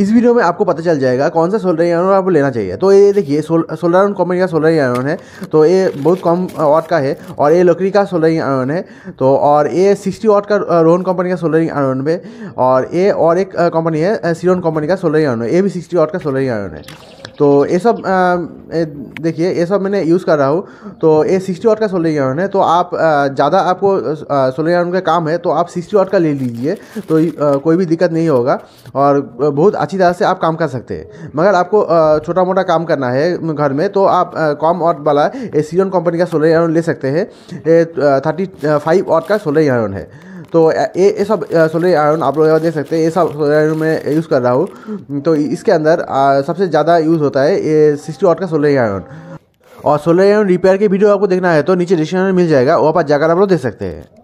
इस वीडियो में आपको पता चल जाएगा कौन सा सोलर आयरन आपको लेना चाहिए तो ये देखिए सोलर आयरन कंपनी का सोलर आयरन है तो ये बहुत कम वाट का है और ये लकड़ी का सोलर आयरन है तो और ये सिक्सटी वाट का रोहन कंपनी का सोलर आयरन है और ये और एक कंपनी है सीरोन कंपनी का सोलर आयरन है ये भी सिक्सटी वाट का सोलर आयरन है तो ये सब देखिए ये सब मैंने यूज़ कर रहा हूँ तो ये सिक्सटी वाट का सोलर आयरन है तो आप ज़्यादा आपको सोलर आयरन का काम है तो आप सिक्सटी वाट का ले लीजिए तो कोई भी दिक्कत नहीं होगा और बहुत अच्छी तरह से आप काम कर सकते हैं मगर आपको छोटा मोटा काम करना है घर में तो आप कॉम ऑट वाला ए सीरन कंपनी का सोलर आयरन ले सकते हैं थर्टी फाइव ऑट का सोलर आयरन है तो ये ये सब सोलर आयरन आप लोग देख सकते हैं ये सब सोलर आयरन में यूज़ कर रहा हूँ हम्म। तो इसके अंदर सबसे ज़्यादा यूज़ होता है ये सिक्सटी वाट का सोलर आयरन और सोलर आयरन रिपेयर के वीडियो आपको देखना है तो नीचे डिस्क्रिप्शन में मिल जाएगा वहाँ पर जाकर आप लोग देख सकते हैं